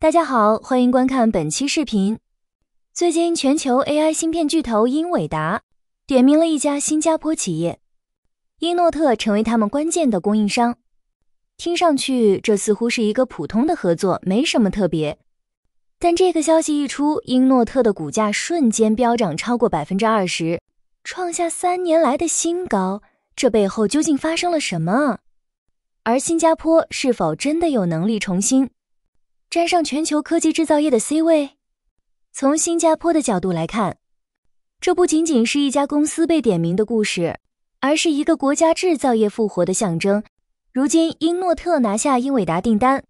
大家好，欢迎观看本期视频。最近，全球 AI 芯片巨头英伟达点名了一家新加坡企业——英诺特，成为他们关键的供应商。听上去这似乎是一个普通的合作，没什么特别。但这个消息一出，英诺特的股价瞬间飙涨超过百分之二十，创下三年来的新高。这背后究竟发生了什么？而新加坡是否真的有能力重新？站上全球科技制造业的 C 位，从新加坡的角度来看，这不仅仅是一家公司被点名的故事，而是一个国家制造业复活的象征。如今，英诺特拿下英伟达订单，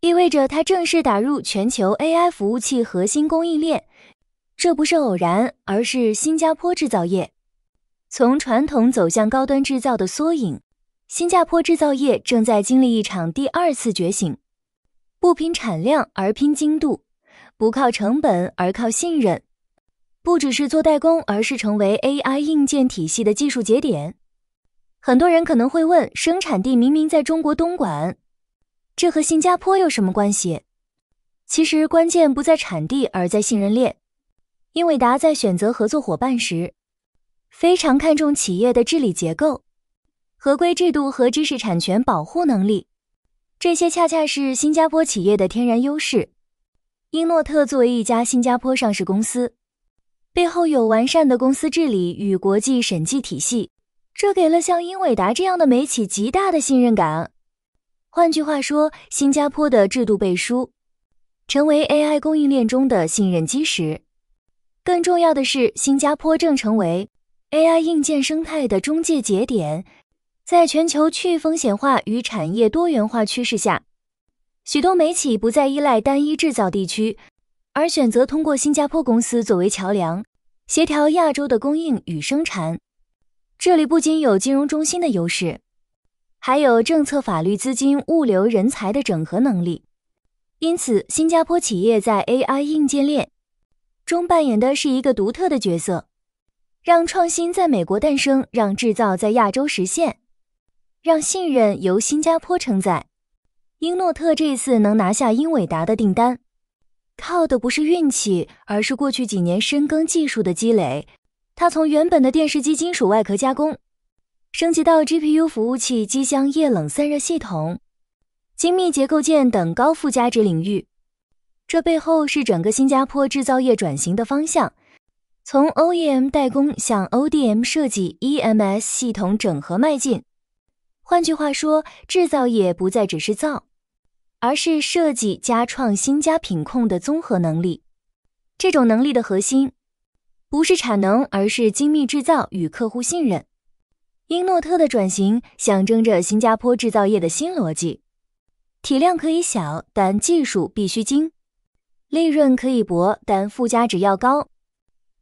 意味着它正式打入全球 AI 服务器核心供应链。这不是偶然，而是新加坡制造业从传统走向高端制造的缩影。新加坡制造业正在经历一场第二次觉醒。不拼产量而拼精度，不靠成本而靠信任。不只是做代工，而是成为 AI 硬件体系的技术节点。很多人可能会问：生产地明明在中国东莞，这和新加坡有什么关系？其实关键不在产地，而在信任链。英伟达在选择合作伙伴时，非常看重企业的治理结构、合规制度和知识产权保护能力。这些恰恰是新加坡企业的天然优势。英诺特作为一家新加坡上市公司，背后有完善的公司治理与国际审计体系，这给了像英伟达这样的美企极大的信任感。换句话说，新加坡的制度背书，成为 AI 供应链中的信任基石。更重要的是，新加坡正成为 AI 硬件生态的中介节点。在全球去风险化与产业多元化趋势下，许多美企不再依赖单一制造地区，而选择通过新加坡公司作为桥梁，协调亚洲的供应与生产。这里不仅有金融中心的优势，还有政策、法律、资金、物流、人才的整合能力。因此，新加坡企业在 AI 硬件链中扮演的是一个独特的角色，让创新在美国诞生，让制造在亚洲实现。让信任由新加坡承载。英诺特这次能拿下英伟达的订单，靠的不是运气，而是过去几年深耕技术的积累。它从原本的电视机金属外壳加工，升级到 GPU 服务器机箱液冷散热系统、精密结构件等高附加值领域。这背后是整个新加坡制造业转型的方向，从 OEM 代工向 ODM 设计、EMS 系统整合迈进。换句话说，制造业不再只是造，而是设计加创新加品控的综合能力。这种能力的核心，不是产能，而是精密制造与客户信任。英诺特的转型，象征着新加坡制造业的新逻辑：体量可以小，但技术必须精；利润可以薄，但附加值要高。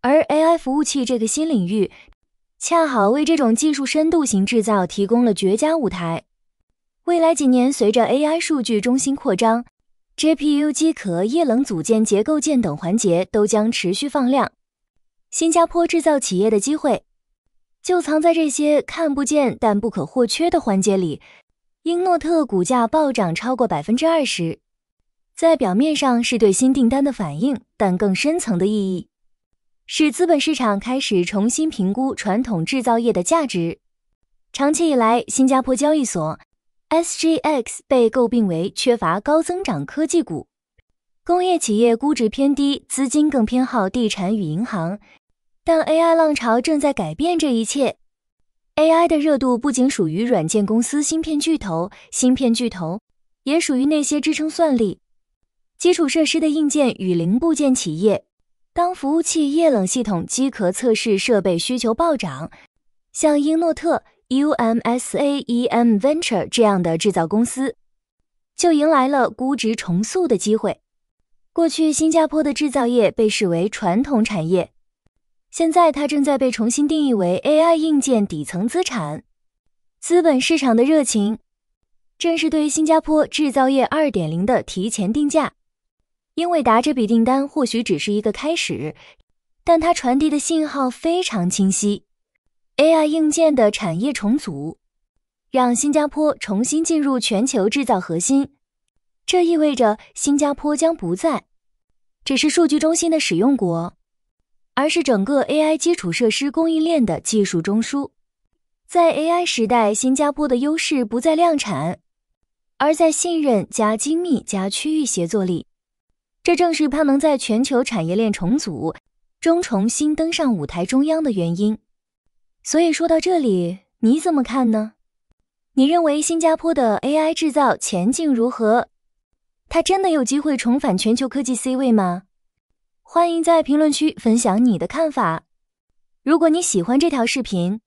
而 AI 服务器这个新领域。恰好为这种技术深度型制造提供了绝佳舞台。未来几年，随着 AI 数据中心扩张，GPU 机壳、液冷组件、结构件等环节都将持续放量。新加坡制造企业的机会就藏在这些看不见但不可或缺的环节里。英诺特股价暴涨超过百分之二十，在表面上是对新订单的反应，但更深层的意义。使资本市场开始重新评估传统制造业的价值。长期以来，新加坡交易所 （SGX） 被诟病为缺乏高增长科技股，工业企业估值偏低，资金更偏好地产与银行。但 AI 浪潮正在改变这一切。AI 的热度不仅属于软件公司、芯片巨头，芯片巨头也属于那些支撑算力、基础设施的硬件与零部件企业。当服务器液冷系统机壳测试设备需求暴涨，像英诺特 UMSA EM Venture 这样的制造公司就迎来了估值重塑的机会。过去，新加坡的制造业被视为传统产业，现在它正在被重新定义为 AI 硬件底层资产。资本市场的热情，正是对新加坡制造业2.0的提前定价。英伟达这笔订单或许只是一个开始，但它传递的信号非常清晰：AI 硬件的产业重组让新加坡重新进入全球制造核心。这意味着新加坡将不再只是数据中心的使用国，而是整个 AI 基础设施供应链的技术中枢。在 AI 时代，新加坡的优势不在量产，而在信任加精密加区域协作力。这正是它能在全球产业链重组中重新登上舞台中央的原因。所以说到这里，你怎么看呢？你认为新加坡的 AI 制造前景如何？它真的有机会重返全球科技 C 位吗？欢迎在评论区分享你的看法。如果你喜欢这条视频，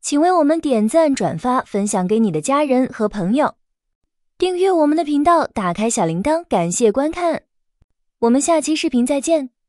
请为我们点赞、转发、分享给你的家人和朋友，订阅我们的频道，打开小铃铛。感谢观看。我们下期视频再见。